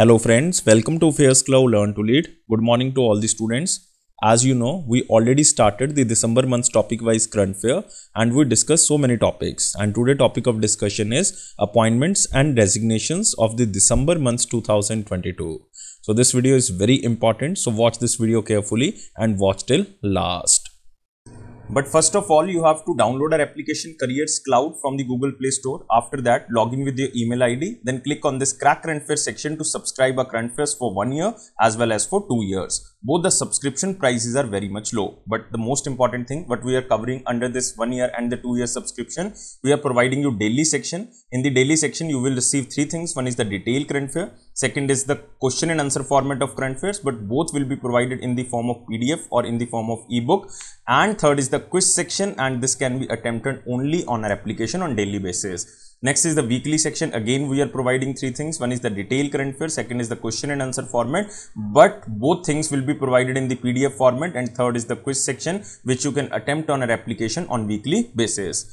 Hello friends, welcome to Fairs Cloud Learn to Lead. Good morning to all the students. As you know, we already started the December month's topic-wise current fair and we discussed so many topics. And today topic of discussion is appointments and designations of the December month, 2022. So this video is very important. So watch this video carefully and watch till last. But first of all, you have to download our application Careers Cloud from the Google Play Store. After that, log in with your email ID. Then click on this Crack Current Fair section to subscribe a Current Fairs for one year as well as for two years both the subscription prices are very much low but the most important thing what we are covering under this one year and the two year subscription we are providing you daily section in the daily section you will receive three things one is the detailed current fare second is the question and answer format of current affairs but both will be provided in the form of pdf or in the form of ebook and third is the quiz section and this can be attempted only on our application on daily basis Next is the weekly section. Again, we are providing three things. One is the detail current affairs. Second is the question and answer format. But both things will be provided in the PDF format. And third is the quiz section, which you can attempt on our application on weekly basis.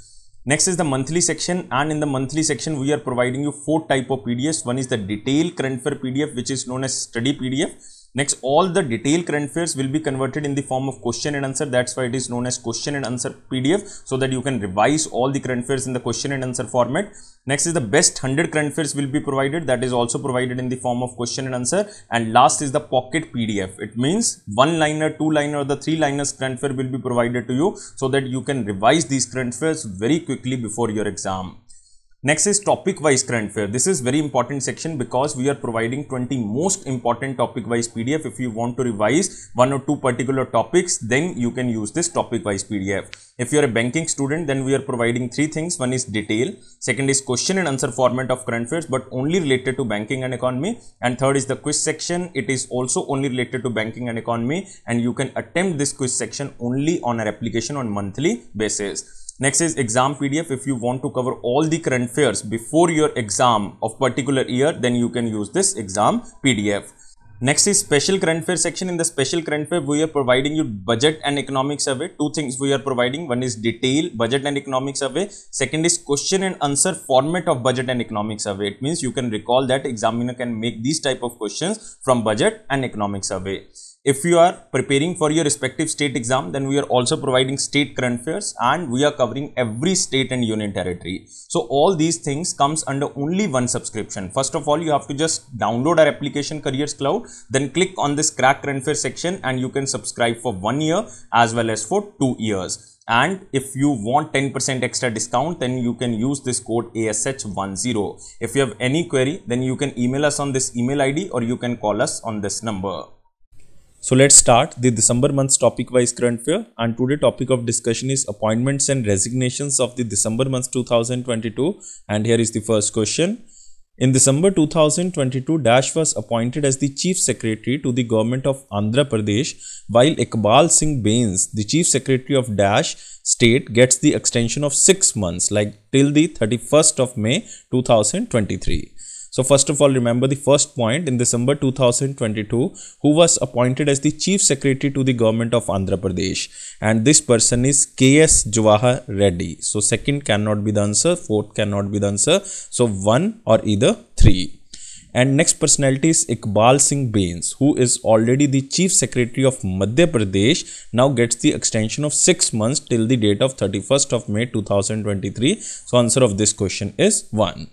Next is the monthly section and in the monthly section we are providing you four type of PDFs. One is the detailed current fair PDF which is known as study PDF Next, all the detailed current affairs will be converted in the form of question and answer. That's why it is known as question and answer PDF so that you can revise all the current affairs in the question and answer format. Next is the best 100 current affairs will be provided. That is also provided in the form of question and answer. And last is the pocket PDF. It means one liner, two liner, the three liners current affair will be provided to you so that you can revise these current affairs very quickly before your exam. Next is topic wise current fair. This is very important section because we are providing 20 most important topic wise PDF. If you want to revise one or two particular topics, then you can use this topic wise PDF. If you are a banking student, then we are providing three things. One is detail, second is question and answer format of current affairs, but only related to banking and economy. And third is the quiz section. It is also only related to banking and economy. And you can attempt this quiz section only on our application on monthly basis. Next is exam PDF. If you want to cover all the current affairs before your exam of particular year, then you can use this exam PDF. Next is special current fair section. In the special current fair, we are providing you budget and economic survey. Two things we are providing. One is detail, budget and economic survey. Second is question and answer format of budget and economic survey. It means you can recall that examiner can make these type of questions from budget and economic survey. If you are preparing for your respective state exam, then we are also providing state current affairs and we are covering every state and union territory. So all these things comes under only one subscription. First of all, you have to just download our application careers cloud, then click on this crack current affairs section and you can subscribe for one year as well as for two years and if you want 10% extra discount then you can use this code ASH10. If you have any query then you can email us on this email ID or you can call us on this number. So let's start the December month's topic wise current fair and today topic of discussion is appointments and resignations of the December month 2022 and here is the first question. In December 2022, Dash was appointed as the Chief Secretary to the Government of Andhra Pradesh, while Iqbal Singh Bains, the Chief Secretary of Dash State, gets the extension of 6 months, like till the 31st of May 2023. So first of all, remember the first point in December 2022, who was appointed as the Chief Secretary to the Government of Andhra Pradesh. And this person is K.S. Jawahar Reddy. So second cannot be the answer, fourth cannot be the answer. So one or either three. And next personality is Iqbal Singh Bains, who is already the Chief Secretary of Madhya Pradesh, now gets the extension of 6 months till the date of 31st of May 2023. So answer of this question is 1.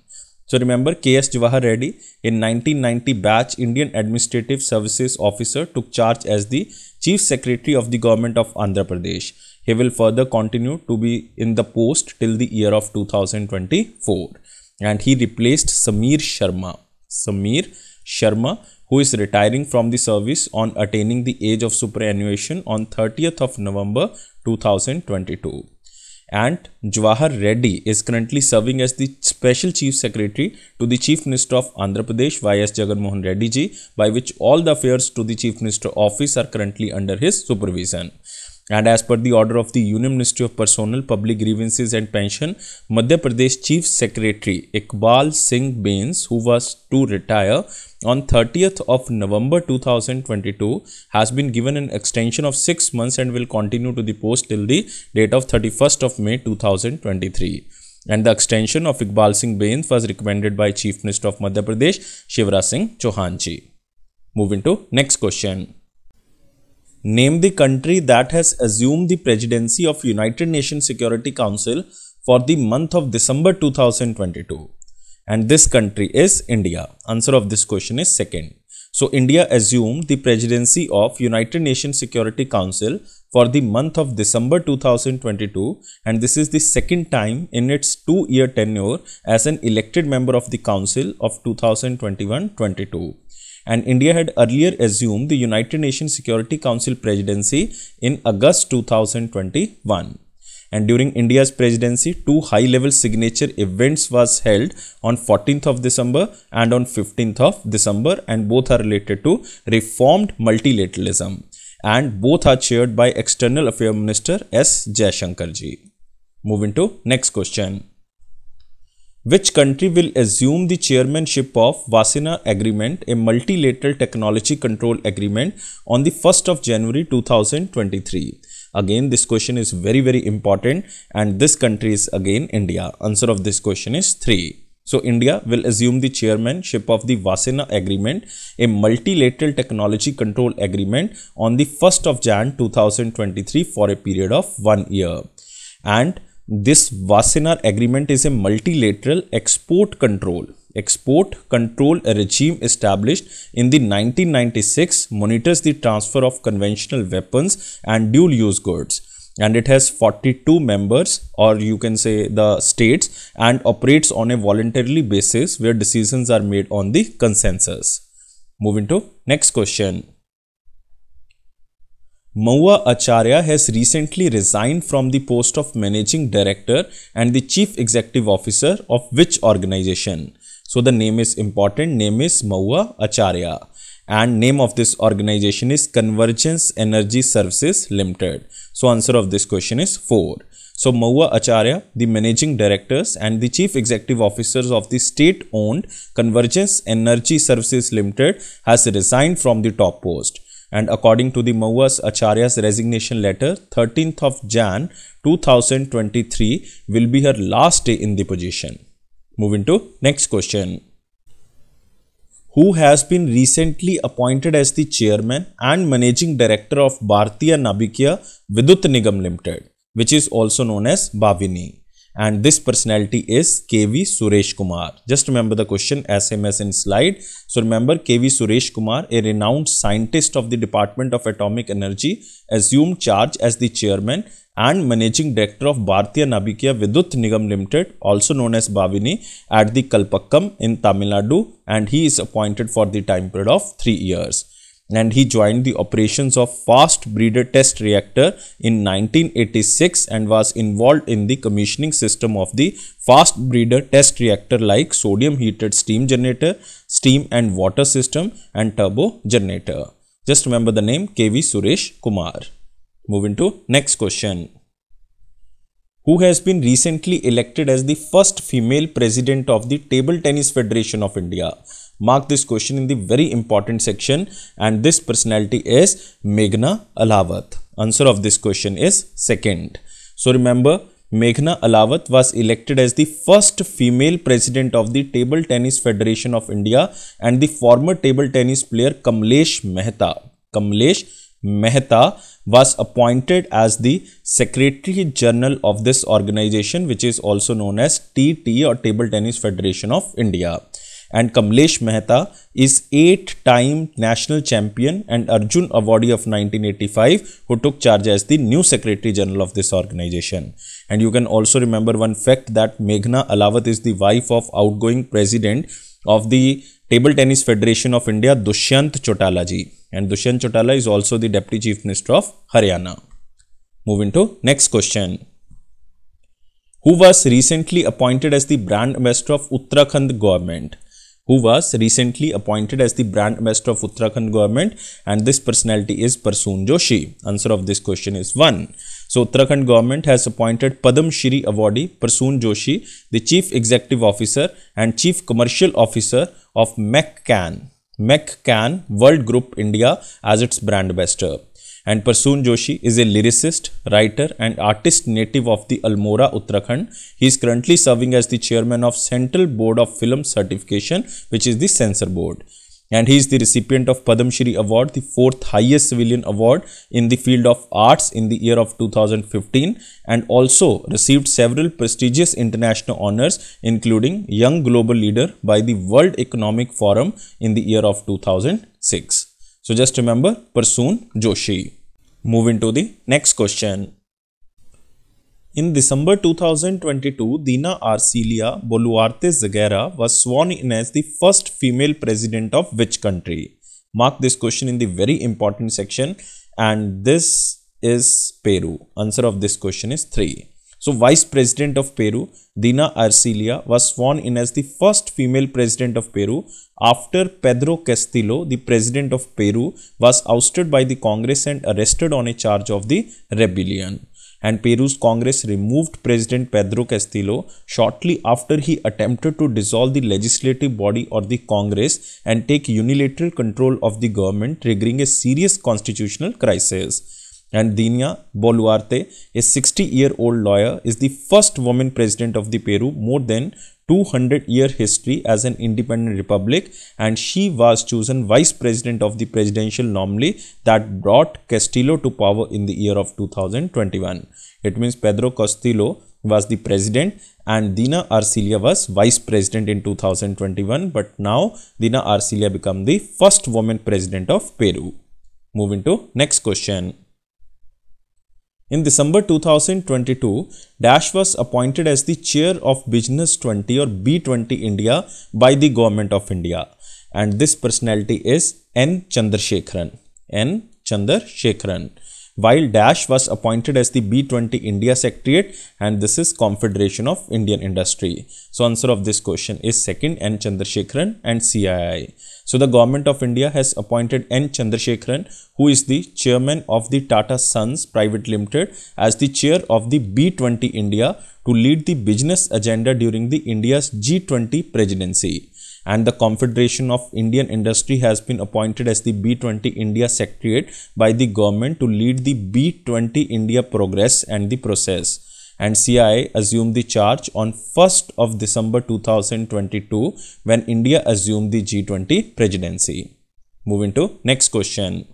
So remember KS Jawahar Reddy in 1990 batch Indian Administrative Services Officer took charge as the Chief Secretary of the Government of Andhra Pradesh. He will further continue to be in the post till the year of 2024 and he replaced Samir Sharma. Samir Sharma who is retiring from the service on attaining the age of superannuation on 30th of November 2022 and Jawahar Reddy is currently serving as the Special Chief Secretary to the Chief Minister of Andhra Pradesh YS Mohan Reddy ji by which all the affairs to the Chief Minister office are currently under his supervision. And as per the order of the Union Ministry of Personal, Public Grievances and Pension, Madhya Pradesh Chief Secretary Iqbal Singh Bains, who was to retire on 30th of November 2022, has been given an extension of 6 months and will continue to the post till the date of 31st of May 2023 and the extension of Iqbal Singh Bains was recommended by Chief Minister of Madhya Pradesh Shivraj Singh Chauhan ji. Moving to next question. Name the country that has assumed the presidency of United Nations Security Council for the month of December 2022. And this country is India. Answer of this question is second. So India assumed the presidency of United Nations Security Council for the month of December 2022 and this is the second time in its two-year tenure as an elected member of the Council of 2021-22 and India had earlier assumed the United Nations Security Council presidency in August 2021. And during India's presidency, two high-level signature events was held on 14th of December and on 15th of December and both are related to reformed multilateralism and both are chaired by External Affairs Minister S. Jayashankar ji. Moving to next question. Which country will assume the chairmanship of Vasina Agreement, a multilateral technology control agreement on the 1st of January 2023? Again, this question is very, very important and this country is again India. Answer of this question is 3. So, India will assume the chairmanship of the Vasina Agreement, a multilateral technology control agreement on the 1st of Jan 2023 for a period of one year. And this Wassenaar agreement is a multilateral export control export control regime established in the 1996 monitors the transfer of conventional weapons and dual use goods and it has 42 members or you can say the states and operates on a voluntarily basis where decisions are made on the consensus. Moving to next question. Maua Acharya has recently resigned from the post of Managing Director and the Chief Executive Officer of which organization? So the name is important, name is Maua Acharya and name of this organization is Convergence Energy Services Limited. So answer of this question is 4. So Maua Acharya, the managing directors and the chief executive officers of the state-owned Convergence Energy Services Limited has resigned from the top post and according to the Mauas Acharya's resignation letter, 13th of Jan 2023 will be her last day in the position. Moving to next question. Who has been recently appointed as the chairman and managing director of Bhartiya Nabikya Vidut Nigam Limited, which is also known as Bhavini and this personality is KV Suresh Kumar. Just remember the question SMS in slide. So remember KV Suresh Kumar, a renowned scientist of the Department of Atomic Energy, assumed charge as the chairman and managing director of Bhartiya Nabikya Vidut Nigam Limited, also known as Bhavini, at the Kalpakkam in Tamil Nadu and he is appointed for the time period of 3 years and he joined the operations of fast breeder test reactor in 1986 and was involved in the commissioning system of the fast breeder test reactor like sodium heated steam generator, steam and water system and turbo generator. Just remember the name KV Suresh Kumar. Moving to next question. Who has been recently elected as the first female president of the Table Tennis Federation of India? Mark this question in the very important section and this personality is Meghna Alawat. Answer of this question is second. So remember Meghna Alawat was elected as the first female president of the Table Tennis Federation of India and the former table tennis player Kamlesh Mehta. Kamlesh Mehta was appointed as the Secretary General of this organization which is also known as TT or Table Tennis Federation of India and Kamlesh Mehta is eight-time national champion and Arjun awardee of 1985 who took charge as the new secretary general of this organization. And you can also remember one fact that Meghna Alawat is the wife of outgoing president of the Table Tennis Federation of India Dushyant Chotala ji and Dushyant Chotala is also the deputy chief minister of Haryana. Move into next question who was recently appointed as the brand ambassador of Uttarakhand government who was recently appointed as the brand ambassador of Uttarakhand government and this personality is Parsoon Joshi. Answer of this question is 1. So Uttarakhand government has appointed Padam Shri awardee Parsoon Joshi, the chief executive officer and chief commercial officer of McCann, McCann World Group India as its brand ambassador. And Parsoon Joshi is a lyricist, writer and artist native of the Almora, Uttarakhand. He is currently serving as the chairman of Central Board of Film Certification, which is the censor board. And he is the recipient of Padam Shri Award, the fourth highest civilian award in the field of arts in the year of 2015 and also received several prestigious international honors including Young Global Leader by the World Economic Forum in the year of 2006. So just remember persoon Joshi. Move into the next question. In December 2022, Dina Arcelia Boluarte Zagera was sworn in as the first female president of which country? Mark this question in the very important section and this is Peru. Answer of this question is 3. So, Vice President of Peru, Dina Arcilia, was sworn in as the first female president of Peru after Pedro Castillo, the president of Peru, was ousted by the Congress and arrested on a charge of the rebellion. And Peru's Congress removed President Pedro Castillo shortly after he attempted to dissolve the legislative body or the Congress and take unilateral control of the government, triggering a serious constitutional crisis and Dina Boluarte, a 60-year-old lawyer, is the first woman president of the Peru more than 200-year history as an independent republic and she was chosen vice president of the presidential nominee that brought Castillo to power in the year of 2021. It means Pedro Castillo was the president and Dina Arcelia was vice president in 2021 but now Dina Arcelia become the first woman president of Peru. Moving to next question. In December 2022, Dash was appointed as the chair of Business 20 or B20 India by the Government of India. And this personality is N. Chandrasekharan. N. Chandrasekharan while Dash was appointed as the B20 India Secretariat and this is Confederation of Indian Industry. So answer of this question is second N. Chandrasekharan and CII. So the government of India has appointed N. Chandrasekharan who is the chairman of the Tata Sons Private Limited as the chair of the B20 India to lead the business agenda during the India's G20 presidency and the Confederation of Indian Industry has been appointed as the B20 India Secretariat by the government to lead the B20 India progress and the process. And CI assumed the charge on 1st of December 2022 when India assumed the G20 presidency. Moving to next question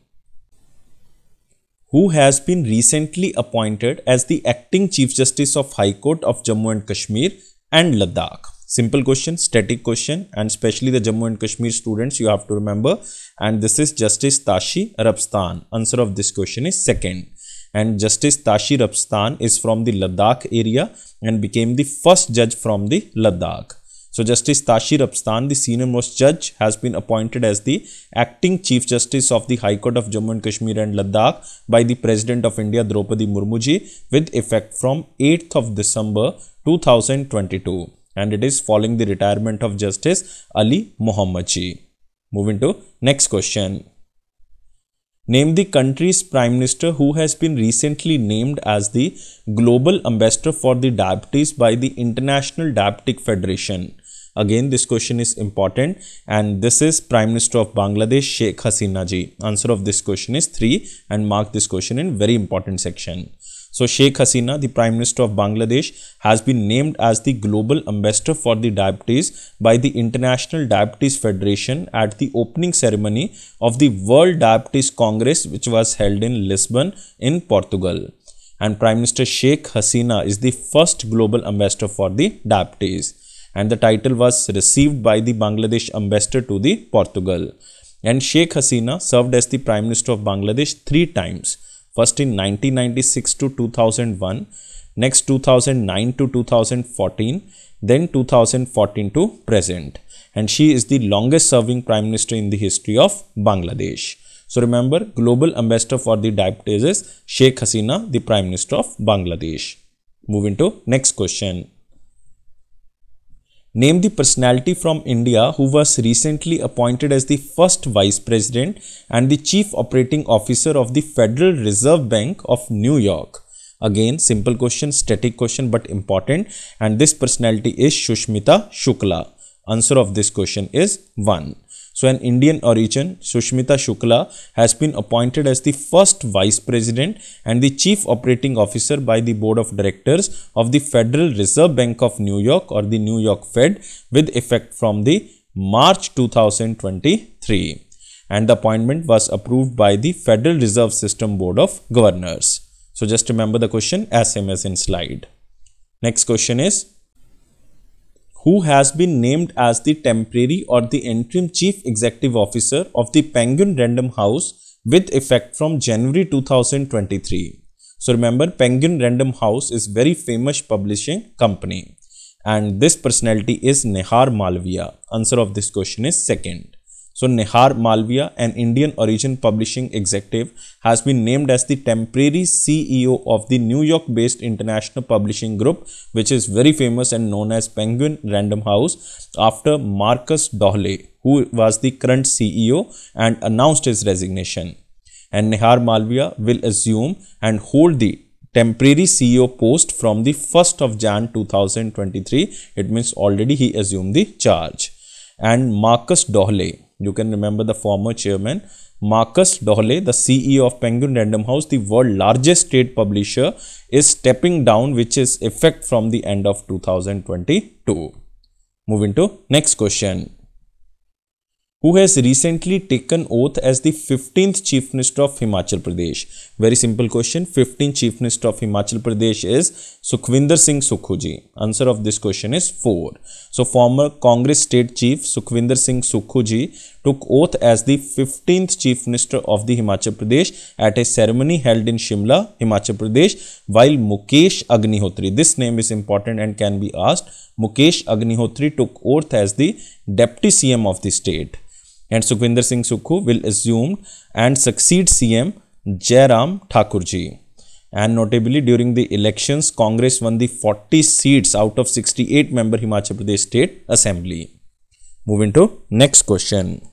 who has been recently appointed as the acting Chief Justice of High Court of Jammu and Kashmir and Ladakh simple question static question and especially the Jammu and Kashmir students you have to remember and this is Justice Tashi Rabstan answer of this question is second and Justice Tashi Rabstan is from the Ladakh area and became the first judge from the Ladakh. So Justice Tashi Rabstan, the senior most judge, has been appointed as the acting Chief Justice of the High Court of Jammu and Kashmir and Ladakh by the President of India Draupadi Murmuji with effect from 8th of December 2022 and it is following the retirement of Justice Ali Mohammadji. Moving to next question. Name the country's prime minister who has been recently named as the global ambassador for the diabetes by the International Diabetic Federation. Again, this question is important and this is Prime Minister of Bangladesh Sheikh Hasina ji. Answer of this question is 3 and mark this question in very important section. So Sheikh Hasina, the Prime Minister of Bangladesh, has been named as the Global Ambassador for the Diabetes by the International Diabetes Federation at the opening ceremony of the World Diabetes Congress which was held in Lisbon in Portugal. And Prime Minister Sheikh Hasina is the first Global Ambassador for the Diabetes. And the title was received by the Bangladesh Ambassador to the Portugal. And Sheikh Hasina served as the Prime Minister of Bangladesh three times first in 1996 to 2001 next 2009 to 2014 then 2014 to present and she is the longest serving prime minister in the history of Bangladesh. So remember global ambassador for the diabetes is Sheikh Hasina the prime minister of Bangladesh. Move into next question. Name the personality from India who was recently appointed as the first vice president and the chief operating officer of the Federal Reserve Bank of New York. Again, simple question, static question, but important. And this personality is Shushmita Shukla. Answer of this question is 1. So an Indian origin, Sushmita Shukla has been appointed as the first vice president and the chief operating officer by the board of directors of the Federal Reserve Bank of New York or the New York Fed with effect from the March 2023 and the appointment was approved by the Federal Reserve System Board of Governors. So just remember the question as same as in slide. Next question is who has been named as the temporary or the interim chief executive officer of the Penguin Random House with effect from January 2023. So remember Penguin Random House is very famous publishing company and this personality is Nehar Malviya. Answer of this question is second. So Nehar Malviya, an Indian origin publishing executive, has been named as the temporary CEO of the New York based international publishing group, which is very famous and known as Penguin Random House, after Marcus Dohle, who was the current CEO and announced his resignation. And Nehar Malviya will assume and hold the temporary CEO post from the 1st of Jan 2023. It means already he assumed the charge. And Marcus Dohle, you can remember the former chairman Marcus Dohle, the CEO of Penguin Random House, the world's largest trade publisher, is stepping down, which is effect from the end of 2022. Moving to next question. Who has recently taken oath as the 15th Chief Minister of Himachal Pradesh? Very simple question fifteen chief minister of Himachal Pradesh is Sukhvinder Singh Sukhu ji answer of this question is four so former Congress state chief Sukhvinder Singh Sukhu ji took oath as the fifteen chief minister of the Himachal Pradesh at a ceremony held in Shimla Himachal Pradesh while Mukesh Agnihotri this name is important and can be asked Mukesh Agnihotri took oath as the deputy C M of the state and Sukhvinder Singh Sukhu will assume and succeed C M Jairam Thakurji. And notably, during the elections, Congress won the 40 seats out of 68 member Himachal Pradesh State Assembly. Moving to next question.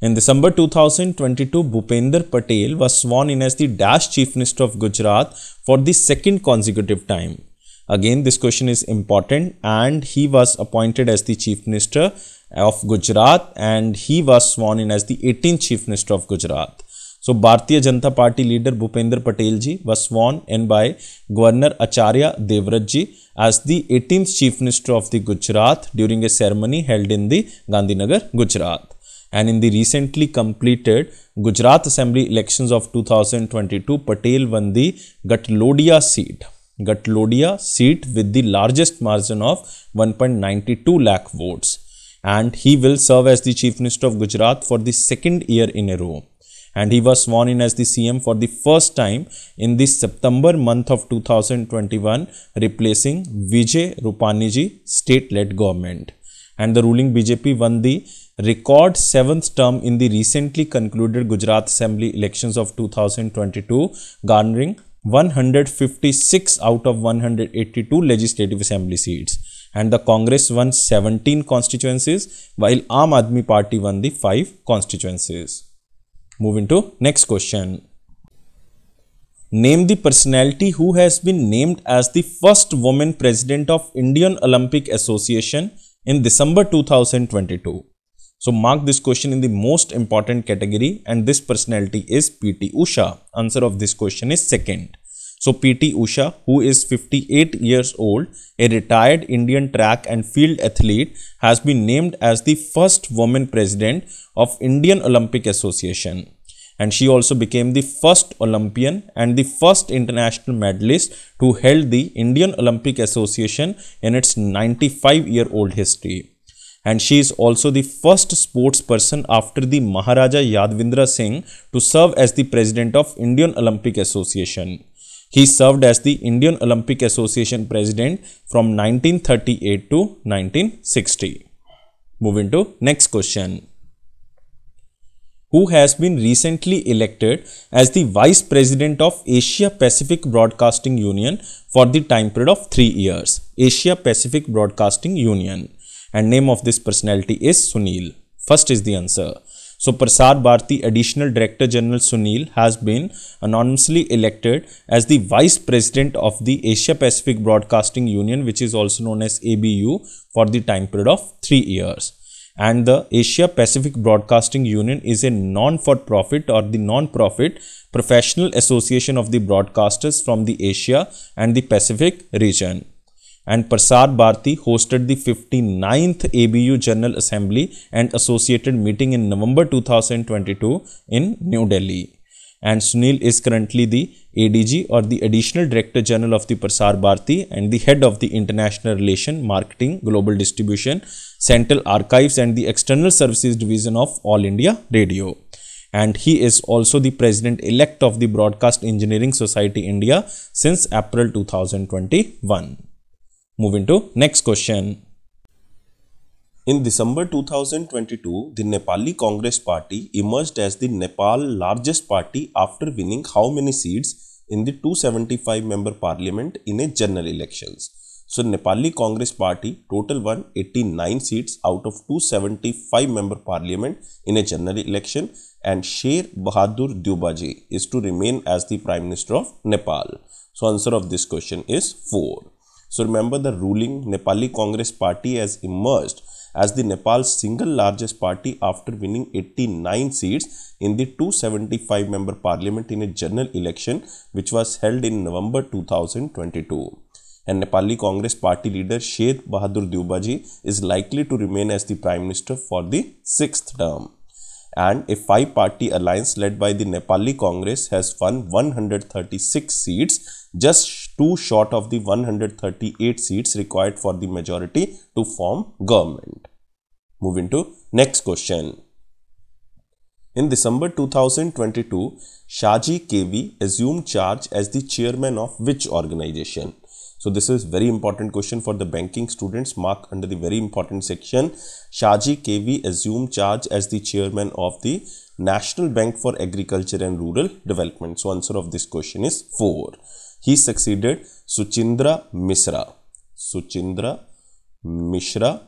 In December 2022, Bhupender Patel was sworn in as the Dash Chief Minister of Gujarat for the second consecutive time. Again, this question is important and he was appointed as the Chief Minister of Gujarat and he was sworn in as the 18th Chief Minister of Gujarat. So Bharatiya Janata Party leader Bhupendra Patel ji was sworn in by Governor Acharya Devraj ji as the 18th Chief Minister of the Gujarat during a ceremony held in the Gandhinagar, Gujarat. And in the recently completed Gujarat Assembly elections of 2022, Patel won the Gatlodia seat. Gatlodia seat with the largest margin of 1.92 lakh votes. And he will serve as the Chief Minister of Gujarat for the second year in a row and he was sworn in as the CM for the first time in the September month of 2021, replacing Vijay Rupaniji state-led government. And the ruling BJP won the record seventh term in the recently concluded Gujarat Assembly elections of 2022, garnering 156 out of 182 legislative assembly seats and the Congress won 17 constituencies while Aam Aadmi Party won the 5 constituencies move into next question. Name the personality who has been named as the first woman president of Indian Olympic Association in December 2022. So mark this question in the most important category and this personality is PT Usha. Answer of this question is second. So PT Usha, who is 58 years old, a retired Indian track and field athlete, has been named as the first woman president of Indian Olympic Association. And she also became the first Olympian and the first international medalist to held the Indian Olympic Association in its 95-year-old history and she is also the first sports person after the Maharaja Yadvindra Singh to serve as the president of Indian Olympic Association. He served as the Indian Olympic Association president from 1938 to 1960. Moving to next question. Who has been recently elected as the Vice President of Asia Pacific Broadcasting Union for the time period of 3 years? Asia Pacific Broadcasting Union. And name of this personality is Sunil. First is the answer. So Prasad Bharti, Additional Director General Sunil, has been anonymously elected as the Vice President of the Asia Pacific Broadcasting Union, which is also known as ABU, for the time period of three years. And the Asia Pacific Broadcasting Union is a non-for-profit or the non-profit professional association of the broadcasters from the Asia and the Pacific region and Prasad Bharti hosted the 59th ABU General Assembly and associated meeting in November 2022 in New Delhi. And Sunil is currently the ADG or the Additional Director General of the Prasar Bharti and the Head of the International Relation, Marketing, Global Distribution, Central Archives and the External Services Division of All India Radio. And he is also the President-elect of the Broadcast Engineering Society India since April 2021. Moving to next question. In December 2022, the Nepali Congress Party emerged as the Nepal largest party after winning how many seats in the 275 member parliament in a general elections. So Nepali Congress Party total won 89 seats out of 275 member parliament in a general election and Sher Bahadur Dubaji is to remain as the Prime Minister of Nepal. So answer of this question is 4. So remember the ruling Nepali Congress party has emerged as the Nepal's single largest party after winning 89 seats in the 275 member parliament in a general election which was held in November 2022. And Nepali Congress party leader Shet Bahadur Diubaji is likely to remain as the prime minister for the sixth term. And a five party alliance led by the Nepali Congress has won 136 seats just too short of the 138 seats required for the majority to form government. Move into next question. In December 2022, Shaji KV assumed charge as the chairman of which organization? So this is very important question for the banking students. Mark under the very important section. Shaji KV assumed charge as the chairman of the National Bank for Agriculture and Rural Development. So answer of this question is 4. He succeeded Suchindra Mishra. Suchindra Mishra,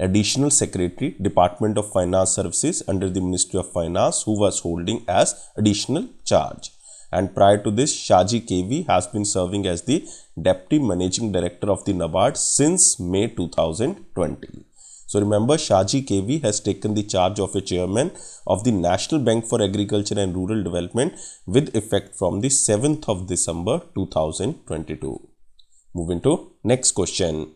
additional secretary, Department of Finance Services under the Ministry of Finance, who was holding as additional charge. And prior to this, Shaji KV has been serving as the deputy managing director of the NABARD since May 2020. So remember, Shaji KV has taken the charge of a chairman of the National Bank for Agriculture and Rural Development with effect from the 7th of December 2022. Moving to next question.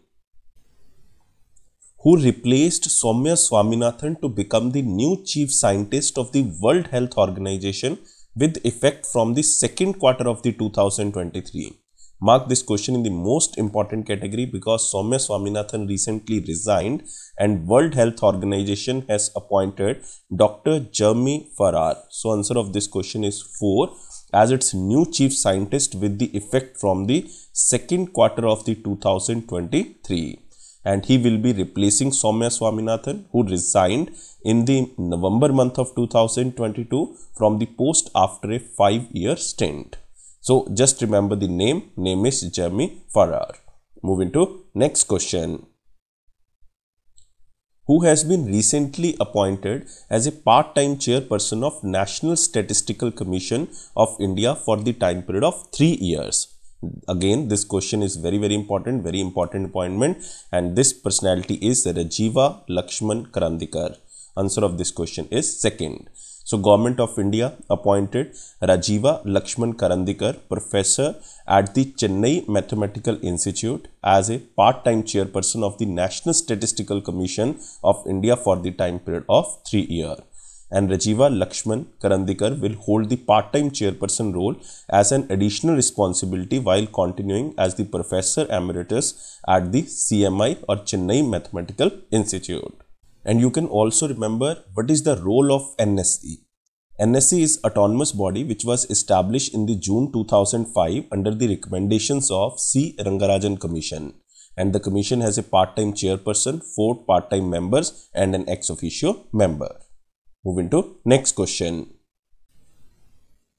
Who replaced Soumya Swaminathan to become the new chief scientist of the World Health Organization with effect from the second quarter of the 2023? Mark this question in the most important category because Soumya Swaminathan recently resigned and World Health Organization has appointed Dr. Jeremy Farrar. So answer of this question is 4 as its new chief scientist with the effect from the second quarter of the 2023 and he will be replacing Soumya Swaminathan who resigned in the November month of 2022 from the post after a 5 year stint. So just remember the name. Name is Jeremy Farrar. Moving to next question. Who has been recently appointed as a part-time chairperson of National Statistical Commission of India for the time period of three years? Again, this question is very, very important, very important appointment. And this personality is Rajiva Lakshman Karandikar. Answer of this question is second. So Government of India appointed Rajiva Lakshman Karandikar professor at the Chennai Mathematical Institute as a part-time chairperson of the National Statistical Commission of India for the time period of 3 years and Rajiva Lakshman Karandikar will hold the part-time chairperson role as an additional responsibility while continuing as the professor emeritus at the CMI or Chennai Mathematical Institute. And you can also remember what is the role of NSE. NSE is autonomous body which was established in the June 2005 under the recommendations of C. Rangarajan Commission. And the commission has a part-time chairperson, four part-time members and an ex-officio member. Moving to next question.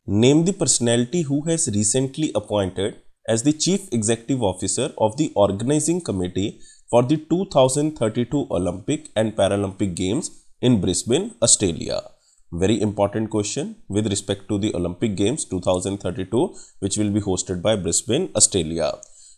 Name the personality who has recently appointed as the Chief Executive Officer of the Organizing Committee for the 2032 Olympic and Paralympic Games in Brisbane, Australia? Very important question with respect to the Olympic Games 2032, which will be hosted by Brisbane, Australia.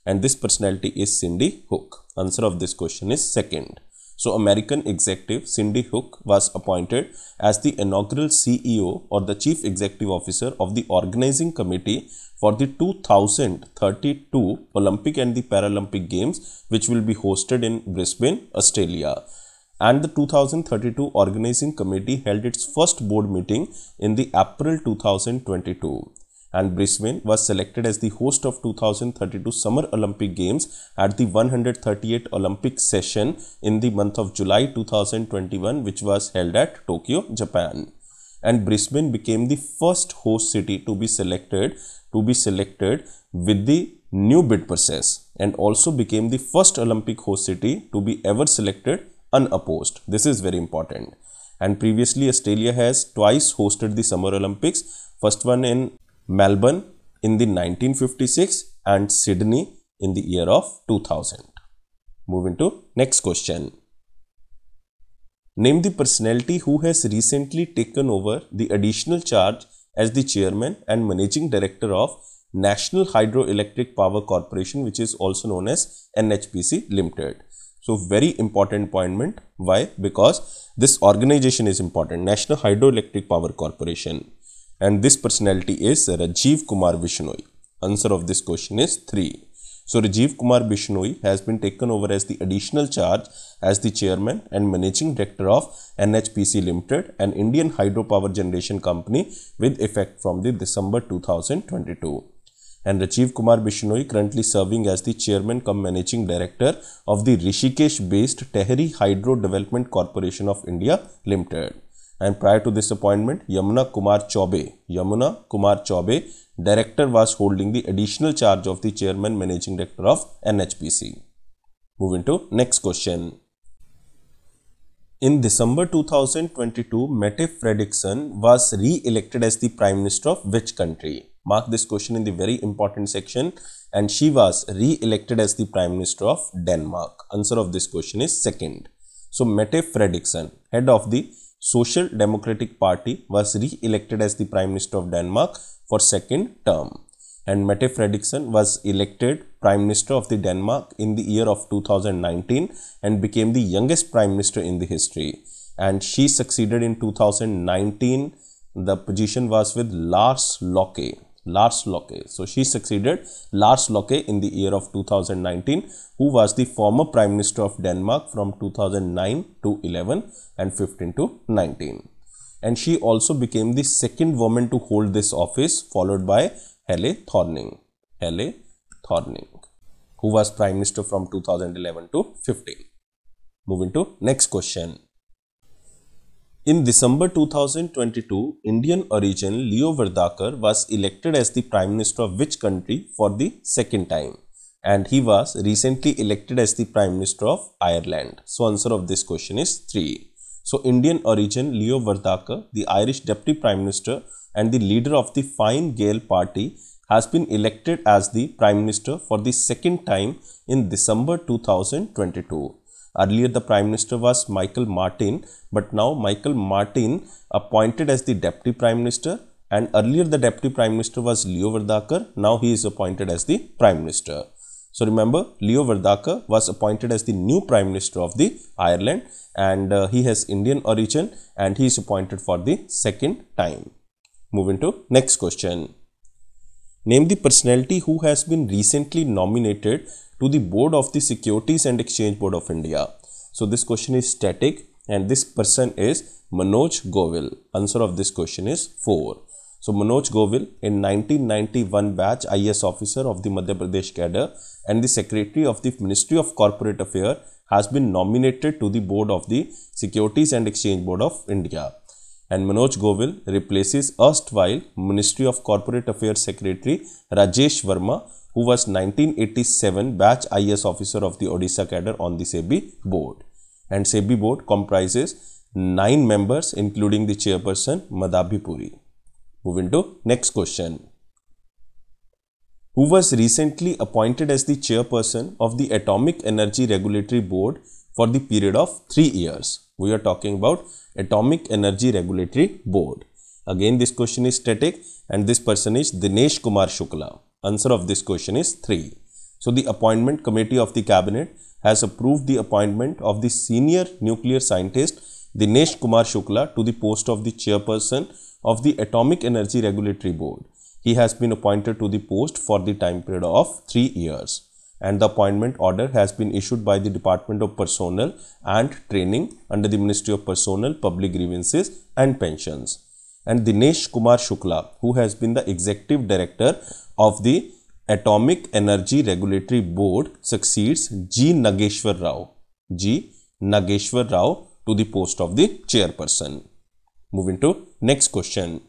And this personality is Cindy Hook. Answer of this question is second. So American executive Cindy Hook was appointed as the inaugural CEO or the chief executive officer of the organizing committee for the 2032 Olympic and the Paralympic Games which will be hosted in Brisbane, Australia and the 2032 organizing committee held its first board meeting in the April 2022 and Brisbane was selected as the host of 2032 Summer Olympic Games at the 138th Olympic session in the month of July 2021 which was held at Tokyo, Japan. And Brisbane became the first host city to be selected to be selected with the new bid process and also became the first Olympic host city to be ever selected unopposed. This is very important. And previously Australia has twice hosted the Summer Olympics first one in Melbourne in the 1956 and Sydney in the year of 2000. Move into next question. Name the personality who has recently taken over the additional charge as the chairman and managing director of National Hydroelectric Power Corporation which is also known as NHPC Limited. So very important appointment. Why? Because this organization is important. National Hydroelectric Power Corporation and this personality is Rajiv Kumar Vishnoi. Answer of this question is 3. So Rajiv Kumar Vishnoi has been taken over as the additional charge as the chairman and managing director of NHPC Limited, an Indian hydropower generation company with effect from the December 2022. And Rajiv Kumar Bishnoi currently serving as the chairman cum managing director of the Rishikesh based Tehri Hydro Development Corporation of India Limited. And prior to this appointment, Yamuna Kumar Chaube, Yamuna Kumar Chaube, director was holding the additional charge of the chairman managing director of NHPC. Moving to next question. In December 2022, Mette Fredrickson was re-elected as the Prime Minister of which country? Mark this question in the very important section and she was re-elected as the Prime Minister of Denmark. Answer of this question is second. So Mette Fredrickson, head of the Social Democratic Party was re-elected as the Prime Minister of Denmark for second term. And Mette Frederiksen was elected Prime Minister of the Denmark in the year of 2019 and became the youngest Prime Minister in the history. And she succeeded in 2019. The position was with Lars Locke. Lars Locke. So she succeeded Lars Locke in the year of 2019 who was the former Prime Minister of Denmark from 2009 to 11 and 15 to 19. And she also became the second woman to hold this office followed by Helle Thorning. Helle Thorning who was Prime Minister from 2011 to 15. Moving to next question. In December 2022, Indian origin Leo Varadkar was elected as the Prime Minister of which country for the second time? And he was recently elected as the Prime Minister of Ireland. So answer of this question is 3. So Indian origin Leo Varadkar, the Irish Deputy Prime Minister and the leader of the Fine Gael party has been elected as the Prime Minister for the second time in December 2022. Earlier, the Prime Minister was Michael Martin, but now Michael Martin appointed as the Deputy Prime Minister and earlier the Deputy Prime Minister was Leo Varadkar. Now he is appointed as the Prime Minister. So remember, Leo Varadkar was appointed as the new Prime Minister of the Ireland and uh, he has Indian origin and he is appointed for the second time. Moving to next question. Name the personality who has been recently nominated to the board of the Securities and Exchange Board of India. So this question is static and this person is Manoj Govil. Answer of this question is 4. So Manoj Govil in 1991 batch IS officer of the Madhya Pradesh cadre and the secretary of the Ministry of Corporate Affairs has been nominated to the board of the Securities and Exchange Board of India and Manoj Govil replaces erstwhile Ministry of Corporate Affairs Secretary Rajesh Verma who was 1987 batch IS officer of the Odisha cadre on the SEBI board. And SEBI board comprises 9 members including the chairperson Madhabi Puri. Moving to next question. Who was recently appointed as the chairperson of the Atomic Energy Regulatory Board for the period of 3 years. We are talking about Atomic Energy Regulatory Board. Again, this question is static and this person is Dinesh Kumar Shukla. Answer of this question is 3. So, the appointment committee of the cabinet has approved the appointment of the senior nuclear scientist Dinesh Kumar Shukla to the post of the chairperson of the Atomic Energy Regulatory Board. He has been appointed to the post for the time period of 3 years and the appointment order has been issued by the Department of Personnel and Training under the Ministry of Personnel, Public Grievances and Pensions. And Dinesh Kumar Shukla, who has been the Executive Director of the Atomic Energy Regulatory Board, succeeds G. Nageshwar Rao, G. Nageshwar Rao to the post of the chairperson. Moving to next question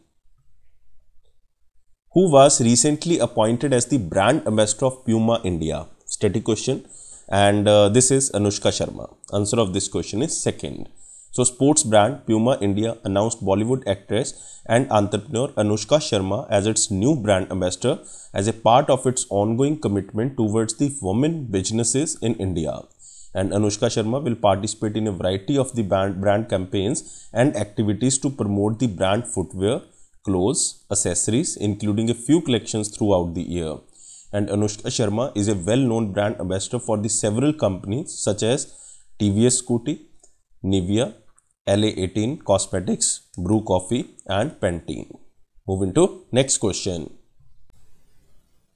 who was recently appointed as the brand ambassador of Puma India static question and uh, this is Anushka Sharma. Answer of this question is second. So sports brand Puma India announced Bollywood actress and entrepreneur Anushka Sharma as its new brand ambassador as a part of its ongoing commitment towards the women businesses in India. And Anushka Sharma will participate in a variety of the brand, brand campaigns and activities to promote the brand footwear, clothes, accessories, including a few collections throughout the year and Anushka Sharma is a well-known brand ambassador for the several companies such as TVS Scooty, Nivea, LA18 Cosmetics, Brew Coffee and Pantene. Moving to next question.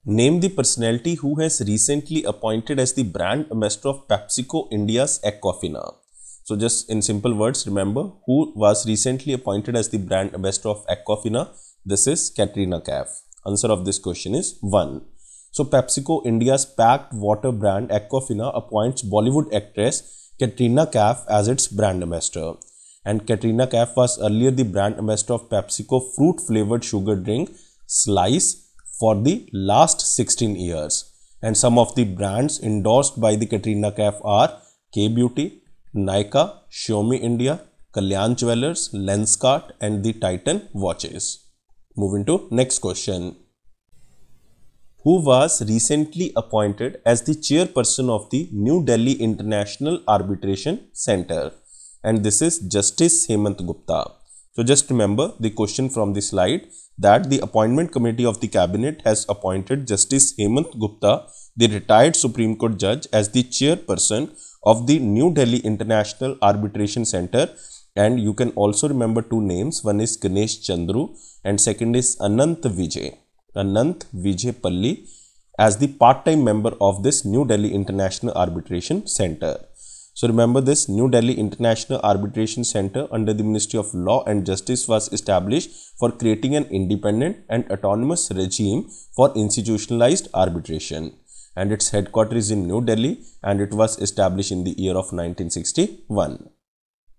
Name the personality who has recently appointed as the brand ambassador of PepsiCo India's Aquafina. So just in simple words, remember who was recently appointed as the brand ambassador of Aquafina. This is Katrina Kaif. Answer of this question is 1. So PepsiCo India's packed water brand Aquafina appoints Bollywood actress Katrina Kaif as its brand ambassador. And Katrina Kaif was earlier the brand ambassador of PepsiCo fruit flavored sugar drink Slice for the last 16 years. And some of the brands endorsed by the Katrina Kaif are K Beauty, Nika, Xiaomi India, Kalyan Jewelers, Lenskart and the Titan watches. Moving to next question who was recently appointed as the chairperson of the New Delhi International Arbitration Center. And this is Justice Hemant Gupta. So just remember the question from the slide that the appointment committee of the cabinet has appointed Justice Hemant Gupta, the retired Supreme Court judge as the chairperson of the New Delhi International Arbitration Center and you can also remember two names one is Ganesh Chandru and second is Anant Vijay. Ananth Vijaypalli as the part-time member of this New Delhi International Arbitration Center. So remember this New Delhi International Arbitration Center under the Ministry of Law and Justice was established for creating an independent and autonomous regime for institutionalized arbitration and its headquarters is in New Delhi and it was established in the year of 1961.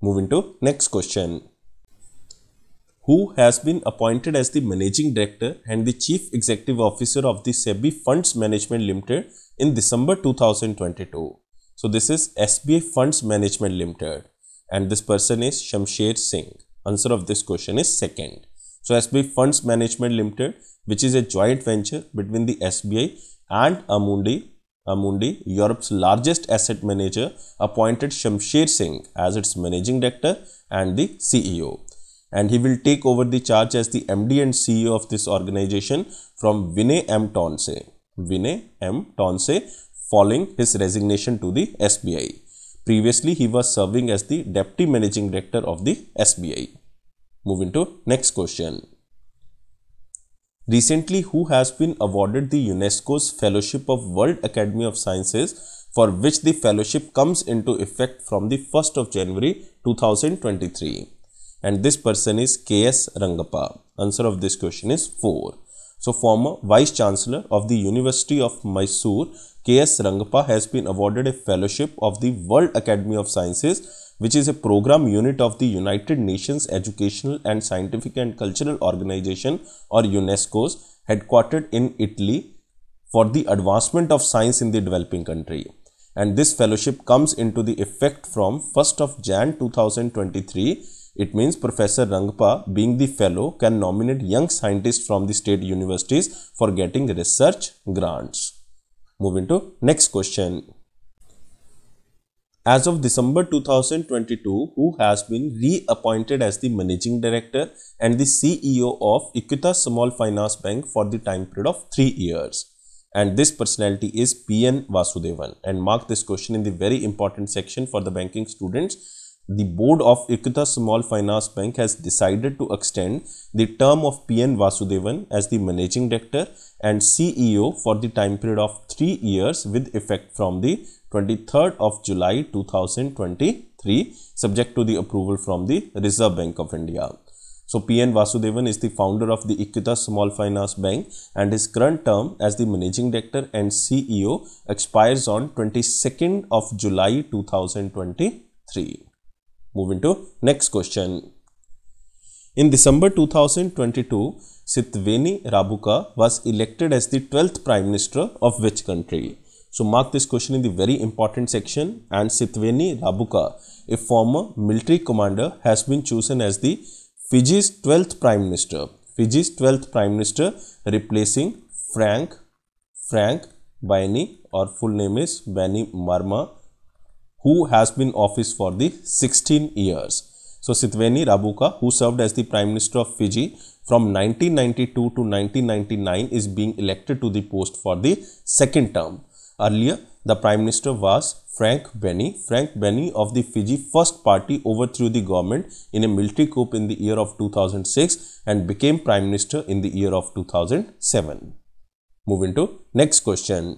Moving to next question who has been appointed as the managing director and the chief executive officer of the SEBI Funds Management Limited in December 2022. So this is SBI Funds Management Limited and this person is Shamsher Singh. Answer of this question is second. So SBI Funds Management Limited which is a joint venture between the SBI and Amundi Amundi, Europe's largest asset manager, appointed Shamsher Singh as its managing director and the CEO and he will take over the charge as the MD and CEO of this organization from Vinay M. Tonse. Vinay M. Tonse following his resignation to the SBI. Previously, he was serving as the Deputy Managing Director of the SBI. Moving to next question. Recently, who has been awarded the UNESCO's Fellowship of World Academy of Sciences for which the fellowship comes into effect from the 1st of January 2023? and this person is K.S. Rangappa. Answer of this question is 4. So, former Vice Chancellor of the University of Mysore, K.S. Rangappa has been awarded a fellowship of the World Academy of Sciences, which is a program unit of the United Nations Educational and Scientific and Cultural Organization or UNESCO's headquartered in Italy for the advancement of science in the developing country and this fellowship comes into the effect from 1st of Jan 2023 it means Professor Rangpa, being the fellow, can nominate young scientists from the state universities for getting research grants. Moving to next question. As of December 2022, who has been reappointed as the managing director and the CEO of Equitas Small Finance Bank for the time period of 3 years. And this personality is PN Vasudevan. And mark this question in the very important section for the banking students the board of Ikuta Small Finance Bank has decided to extend the term of PN Vasudevan as the managing director and CEO for the time period of 3 years with effect from the 23rd of July 2023 subject to the approval from the Reserve Bank of India. So PN Vasudevan is the founder of the Ikuta Small Finance Bank and his current term as the managing director and CEO expires on 22nd of July 2023. Move into next question. In December 2022, Sitveni Rabuka was elected as the 12th Prime Minister of which country? So mark this question in the very important section and Sitveni Rabuka, a former military commander has been chosen as the Fiji's 12th Prime Minister. Fiji's 12th Prime Minister replacing Frank Frank Baini, or full name is Bani Marma who has been office for the 16 years. So Sithveni Rabuka, who served as the Prime Minister of Fiji from 1992 to 1999 is being elected to the post for the second term. Earlier, the Prime Minister was Frank Benny. Frank Benny of the Fiji First Party overthrew the government in a military coup in the year of 2006 and became Prime Minister in the year of 2007. Move into next question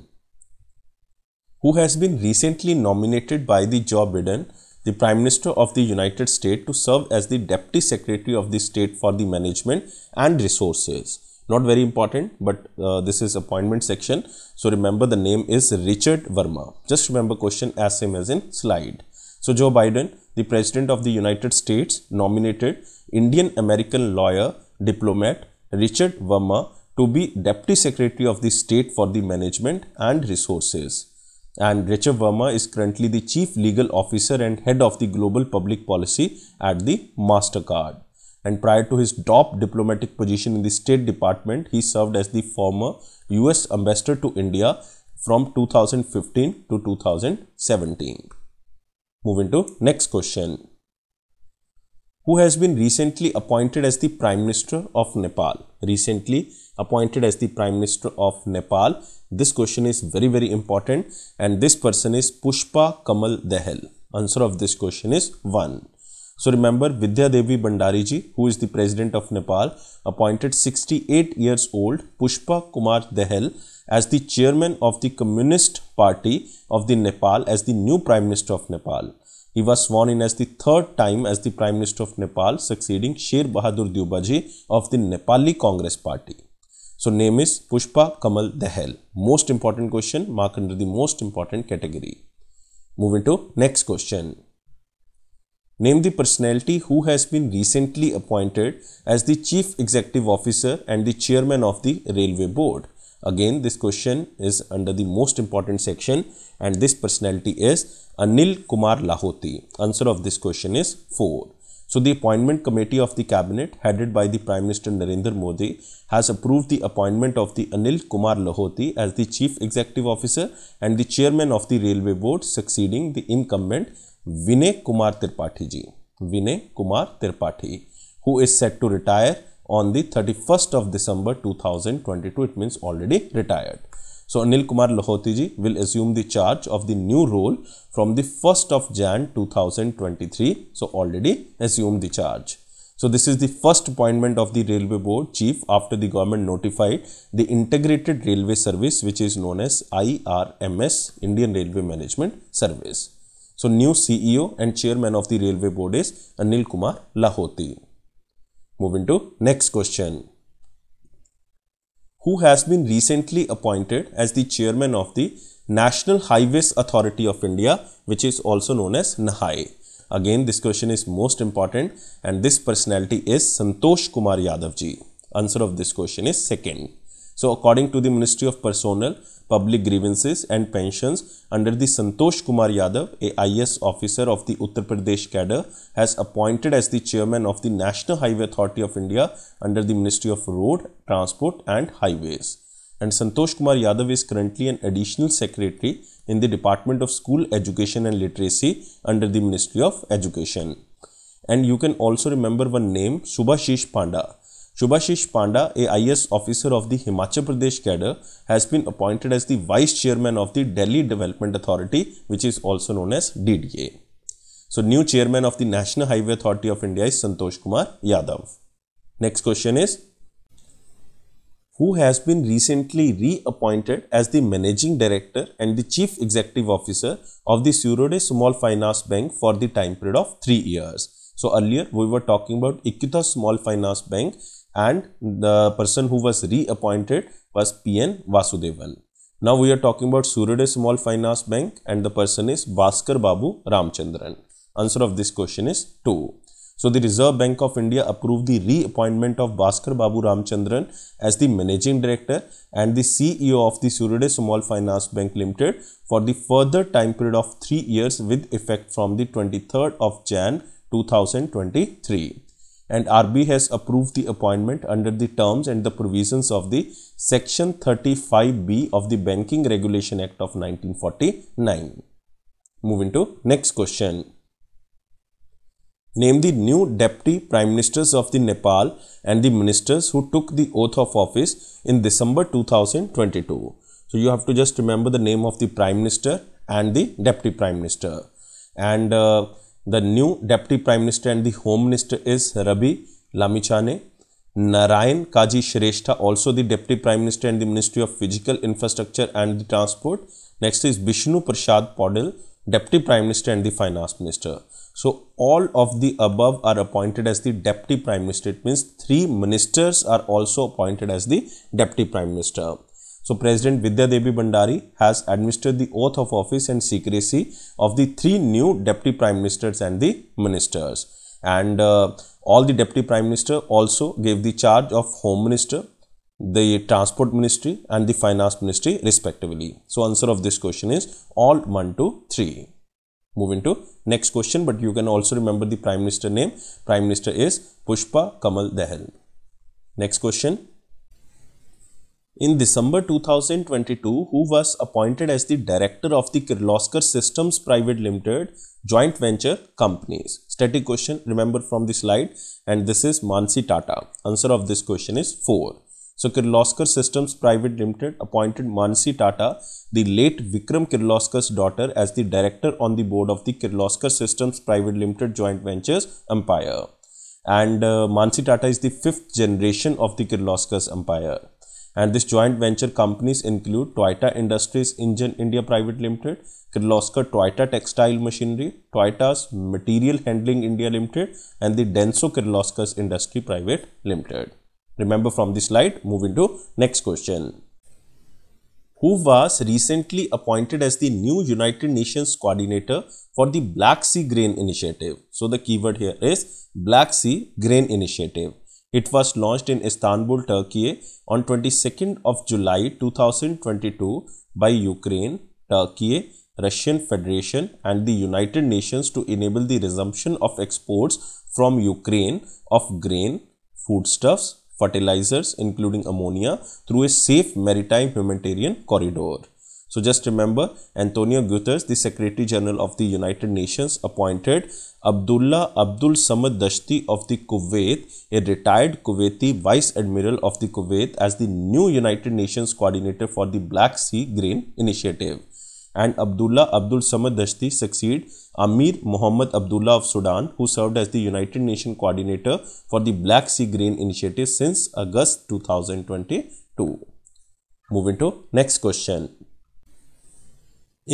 who has been recently nominated by the Joe Biden, the Prime Minister of the United States, to serve as the Deputy Secretary of the State for the Management and Resources. Not very important, but uh, this is appointment section. So remember the name is Richard Verma. Just remember question as same as in slide. So Joe Biden, the President of the United States, nominated Indian American lawyer, diplomat Richard Verma to be Deputy Secretary of the State for the Management and Resources and Recha Verma is currently the Chief Legal Officer and Head of the Global Public Policy at the MasterCard. And prior to his top diplomatic position in the State Department, he served as the former US Ambassador to India from 2015 to 2017. Moving to next question who has been recently appointed as the Prime Minister of Nepal. Recently appointed as the Prime Minister of Nepal. This question is very, very important and this person is Pushpa Kamal Dehel. Answer of this question is 1. So remember Vidya Devi Bandari ji, who is the President of Nepal, appointed 68 years old Pushpa Kumar Dehel as the chairman of the Communist Party of the Nepal as the new Prime Minister of Nepal. He was sworn in as the third time as the Prime Minister of Nepal, succeeding Sher Bahadur Deubaji of the Nepali Congress Party. So name is Pushpa Kamal Dahal. Most important question, mark under the most important category. Moving to next question. Name the personality who has been recently appointed as the Chief Executive Officer and the Chairman of the Railway Board. Again, this question is under the most important section and this personality is Anil Kumar Lahoti. Answer of this question is 4. So, the appointment committee of the cabinet headed by the Prime Minister Narendra Modi has approved the appointment of the Anil Kumar Lahoti as the chief executive officer and the chairman of the railway board succeeding the incumbent Vinay Kumar Tripathi ji. Vinay Kumar Tripathi who is set to retire on the 31st of December 2022. It means already retired. So Anil Kumar Lahoti ji will assume the charge of the new role from the 1st of Jan 2023. So already assumed the charge. So this is the first appointment of the railway board chief after the government notified the integrated railway service which is known as IRMS Indian Railway Management Service. So new CEO and chairman of the railway board is Anil Kumar Lahoti move into next question. Who has been recently appointed as the chairman of the National Highways Authority of India, which is also known as NHAI? Again, this question is most important and this personality is Santosh Kumar Yadav ji. Answer of this question is second. So, according to the Ministry of Personnel, public grievances and pensions under the Santosh Kumar Yadav, a IS officer of the Uttar Pradesh cadre, has appointed as the chairman of the National Highway Authority of India under the Ministry of Road, Transport and Highways. And Santosh Kumar Yadav is currently an additional secretary in the Department of School Education and Literacy under the Ministry of Education. And you can also remember one name, Subhashish Panda Shubhashish Panda, a IS officer of the Himachal Pradesh cadre, has been appointed as the vice chairman of the Delhi Development Authority, which is also known as DDA. So, new chairman of the National Highway Authority of India is Santosh Kumar Yadav. Next question is who has been recently reappointed as the managing director and the chief executive officer of the Surode Small Finance Bank for the time period of 3 years. So earlier we were talking about Ikita Small Finance Bank and the person who was reappointed was P.N. Vasudevan. Now we are talking about Surade Small Finance Bank and the person is Bhaskar Babu Ramchandran. Answer of this question is 2. So the Reserve Bank of India approved the reappointment of Bhaskar Babu Ramchandran as the Managing Director and the CEO of the Surade Small Finance Bank Limited for the further time period of 3 years with effect from the 23rd of Jan 2023 and RB has approved the appointment under the terms and the provisions of the Section 35B of the Banking Regulation Act of 1949. Moving to next question. Name the new deputy prime ministers of the Nepal and the ministers who took the oath of office in December 2022. So you have to just remember the name of the prime minister and the deputy prime minister. And uh, the new Deputy Prime Minister and the Home Minister is Rabi Lamichane. Narayan Kaji Shrestha, also the Deputy Prime Minister and the Ministry of Physical Infrastructure and the Transport. Next is Vishnu Prasad Podil, Deputy Prime Minister and the Finance Minister. So, all of the above are appointed as the Deputy Prime Minister. It means three ministers are also appointed as the Deputy Prime Minister. So President Vidya Devi Bandari has administered the oath of office and secrecy of the three new deputy prime ministers and the ministers. And uh, all the deputy prime minister also gave the charge of home minister, the transport ministry and the finance ministry respectively. So answer of this question is all 1 to 3. Moving to next question but you can also remember the prime minister name. Prime minister is Pushpa Kamal Dahal. Next question. In December 2022, who was appointed as the director of the Kirloskar Systems Private Limited joint venture companies. Static question, remember from the slide, and this is Mansi Tata. Answer of this question is 4. So Kirloskar Systems Private Limited appointed Mansi Tata, the late Vikram Kirloskar's daughter, as the director on the board of the Kirloskar Systems Private Limited joint ventures empire. And uh, Mansi Tata is the fifth generation of the Kirloskar's empire. And this joint venture companies include Toyota Industries Engine India Private Limited, Kirloskar Toyota Textile Machinery, Toyota's Material Handling India Limited, and the Denso Kirloskar's Industry Private Limited. Remember from this slide, move into next question. Who was recently appointed as the new United Nations coordinator for the Black Sea Grain Initiative? So the keyword here is Black Sea Grain Initiative. It was launched in Istanbul, Turkey on 22nd of July 2022 by Ukraine, Turkey, Russian Federation and the United Nations to enable the resumption of exports from Ukraine of grain, foodstuffs, fertilizers including ammonia through a safe maritime humanitarian corridor. So just remember Antonio Guterres, the Secretary General of the United Nations, appointed Abdullah Abdul Samad Dashti of the Kuwait, a retired Kuwaiti Vice Admiral of the Kuwait, as the new United Nations coordinator for the Black Sea Grain Initiative. And Abdullah Abdul Samad Dashti succeed Amir Mohammed Abdullah of Sudan, who served as the United Nations coordinator for the Black Sea Grain Initiative since August 2022. Moving to next question.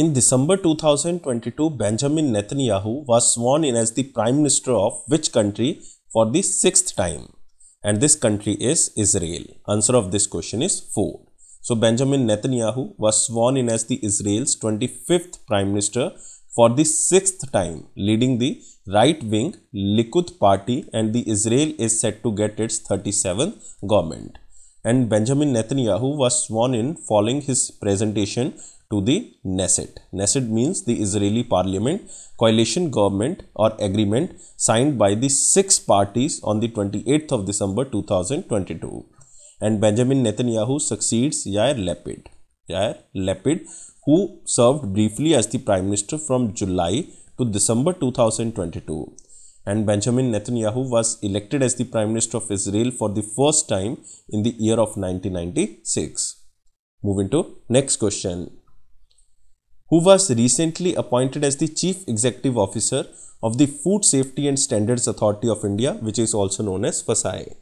In December 2022, Benjamin Netanyahu was sworn in as the Prime Minister of which country for the sixth time? And this country is Israel. Answer of this question is 4. So Benjamin Netanyahu was sworn in as the Israel's 25th Prime Minister for the sixth time, leading the right-wing Likud party and the Israel is set to get its 37th government and Benjamin Netanyahu was sworn in following his presentation to the Knesset. Knesset means the Israeli parliament coalition government or agreement signed by the six parties on the 28th of December 2022. And Benjamin Netanyahu succeeds Yair Lapid. Yair Lapid who served briefly as the prime minister from July to December 2022. And Benjamin Netanyahu was elected as the prime minister of Israel for the first time in the year of 1996. Moving to next question who was recently appointed as the Chief Executive Officer of the Food Safety and Standards Authority of India, which is also known as FASAI.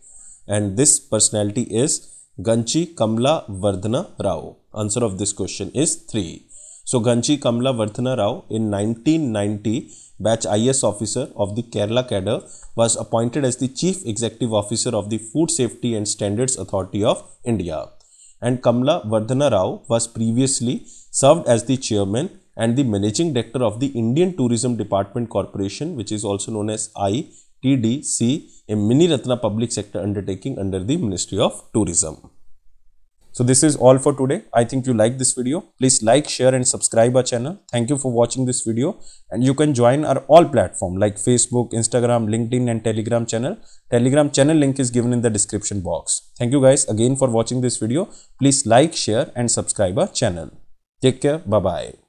And this personality is Ganchi Kamla Vardhana Rao. Answer of this question is 3. So, Ganchi Kamla Vardhana Rao in 1990 batch IS officer of the Kerala cadre was appointed as the Chief Executive Officer of the Food Safety and Standards Authority of India. And Kamla Vardhana Rao was previously served as the chairman and the managing director of the Indian Tourism Department Corporation, which is also known as ITDC, a mini Ratna public sector undertaking under the Ministry of Tourism. So this is all for today. I think you like this video. Please like, share and subscribe our channel. Thank you for watching this video and you can join our all platform like Facebook, Instagram, LinkedIn and Telegram channel. Telegram channel link is given in the description box. Thank you guys again for watching this video. Please like, share and subscribe our channel. Take care. Bye bye.